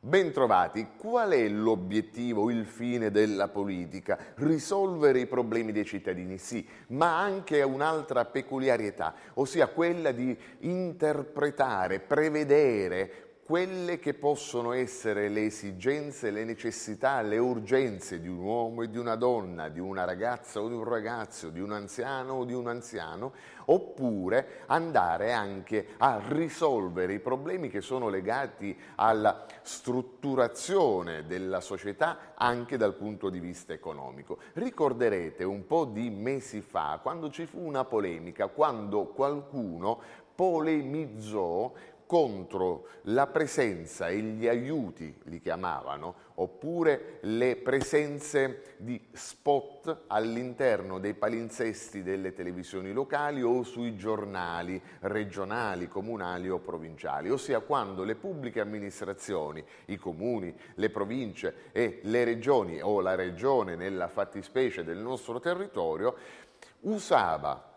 Bentrovati, qual è l'obiettivo, il fine della politica? Risolvere i problemi dei cittadini, sì, ma anche un'altra peculiarità, ossia quella di interpretare, prevedere quelle che possono essere le esigenze, le necessità, le urgenze di un uomo e di una donna, di una ragazza o di un ragazzo, di un anziano o di un anziano, oppure andare anche a risolvere i problemi che sono legati alla strutturazione della società anche dal punto di vista economico. Ricorderete un po' di mesi fa quando ci fu una polemica, quando qualcuno polemizzò contro la presenza e gli aiuti, li chiamavano, oppure le presenze di spot all'interno dei palinsesti delle televisioni locali o sui giornali regionali, comunali o provinciali, ossia quando le pubbliche amministrazioni, i comuni, le province e le regioni o la regione nella fattispecie del nostro territorio usava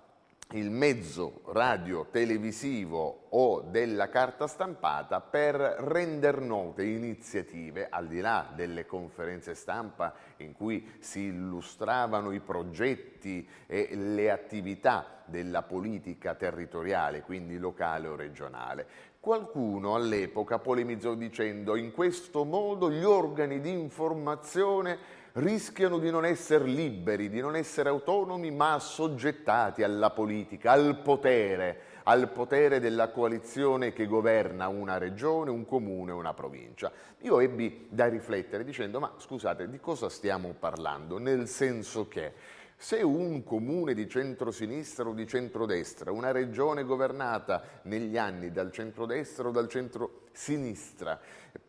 il mezzo radio televisivo o della carta stampata per render note iniziative al di là delle conferenze stampa in cui si illustravano i progetti e le attività della politica territoriale, quindi locale o regionale. Qualcuno all'epoca polemizzò dicendo in questo modo gli organi di informazione rischiano di non essere liberi, di non essere autonomi, ma assoggettati alla politica, al potere, al potere della coalizione che governa una regione, un comune, una provincia. Io ebbi da riflettere dicendo, ma scusate, di cosa stiamo parlando? Nel senso che... Se un comune di centrosinistra o di centrodestra, una regione governata negli anni dal centrodestra o dal centro sinistra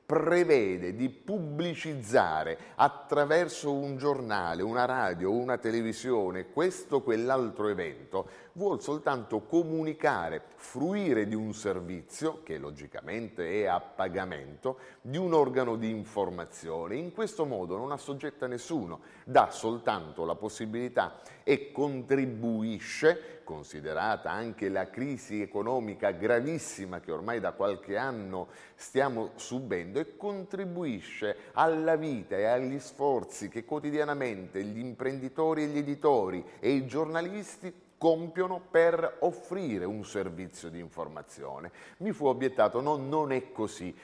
prevede di pubblicizzare attraverso un giornale, una radio, una televisione, questo o quell'altro evento, vuol soltanto comunicare, fruire di un servizio, che logicamente è a pagamento, di un organo di informazione. In questo modo non assoggetta nessuno, dà soltanto la possibilità e contribuisce considerata anche la crisi economica gravissima che ormai da qualche anno stiamo subendo e contribuisce alla vita e agli sforzi che quotidianamente gli imprenditori e gli editori e i giornalisti compiono per offrire un servizio di informazione. Mi fu obiettato no, non è così.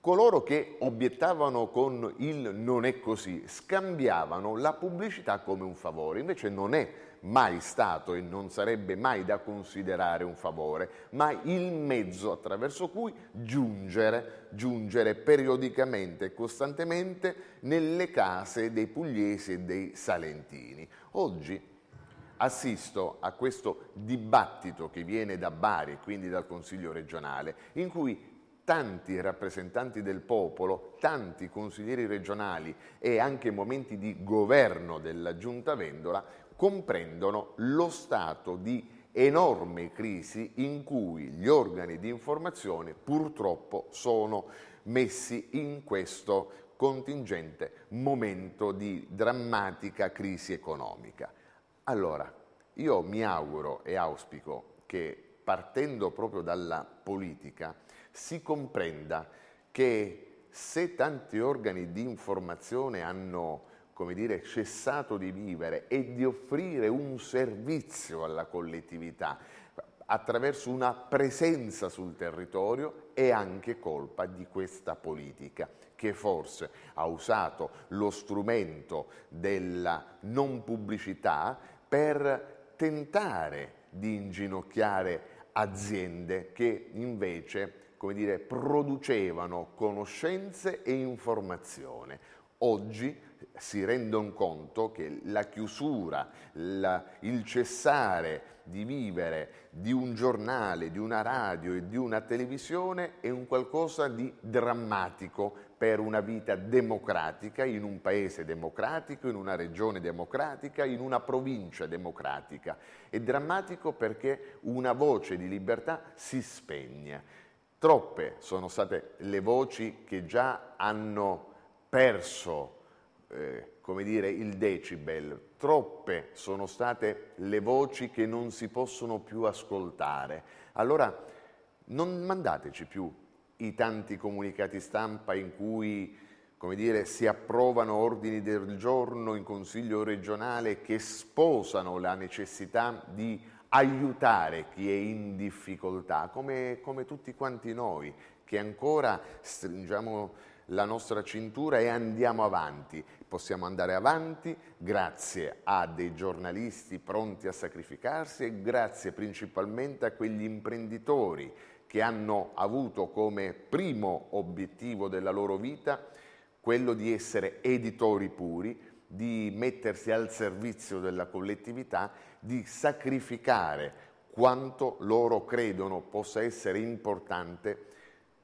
Coloro che obiettavano con il non è così scambiavano la pubblicità come un favore, invece non è mai stato e non sarebbe mai da considerare un favore, ma il mezzo attraverso cui giungere, giungere periodicamente e costantemente nelle case dei pugliesi e dei salentini. Oggi assisto a questo dibattito che viene da Bari e quindi dal Consiglio regionale, in cui tanti rappresentanti del popolo, tanti consiglieri regionali e anche momenti di governo della Giunta Vendola comprendono lo stato di enorme crisi in cui gli organi di informazione purtroppo sono messi in questo contingente momento di drammatica crisi economica. Allora, io mi auguro e auspico che partendo proprio dalla politica, si comprenda che se tanti organi di informazione hanno come dire, cessato di vivere e di offrire un servizio alla collettività attraverso una presenza sul territorio è anche colpa di questa politica che forse ha usato lo strumento della non pubblicità per tentare di inginocchiare aziende che invece come dire, producevano conoscenze e informazione. Oggi si rendono conto che la chiusura, la, il cessare di vivere di un giornale, di una radio e di una televisione è un qualcosa di drammatico per una vita democratica, in un paese democratico, in una regione democratica, in una provincia democratica. È drammatico perché una voce di libertà si spegne. Troppe sono state le voci che già hanno perso eh, come dire, il decibel, troppe sono state le voci che non si possono più ascoltare. Allora non mandateci più i tanti comunicati stampa in cui come dire, si approvano ordini del giorno in Consiglio regionale che sposano la necessità di aiutare chi è in difficoltà, come, come tutti quanti noi, che ancora stringiamo la nostra cintura e andiamo avanti. Possiamo andare avanti grazie a dei giornalisti pronti a sacrificarsi e grazie principalmente a quegli imprenditori che hanno avuto come primo obiettivo della loro vita quello di essere editori puri, di mettersi al servizio della collettività, di sacrificare quanto loro credono possa essere importante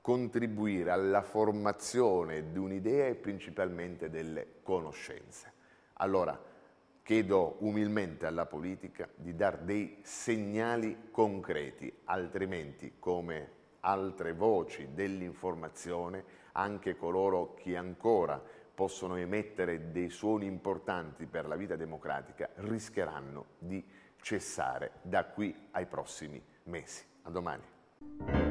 contribuire alla formazione di un'idea e principalmente delle conoscenze. Allora, chiedo umilmente alla politica di dare dei segnali concreti, altrimenti come altre voci dell'informazione, anche coloro che ancora possono emettere dei suoni importanti per la vita democratica, rischieranno di cessare da qui ai prossimi mesi. A domani.